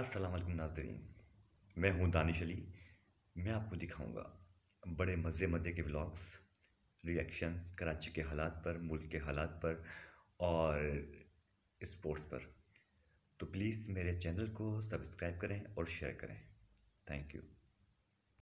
अस्सलाम वालेकुम नाजरीन मैं हूं दानिश अली मैं आपको दिखाऊंगा बड़े मज़े मज़े के व्लॉग्स रिएक्शंस कराची के हालात पर मुल्क के हालात पर और स्पोर्ट्स पर तो प्लीज़ मेरे चैनल को सब्सक्राइब करें और शेयर करें थैंक यू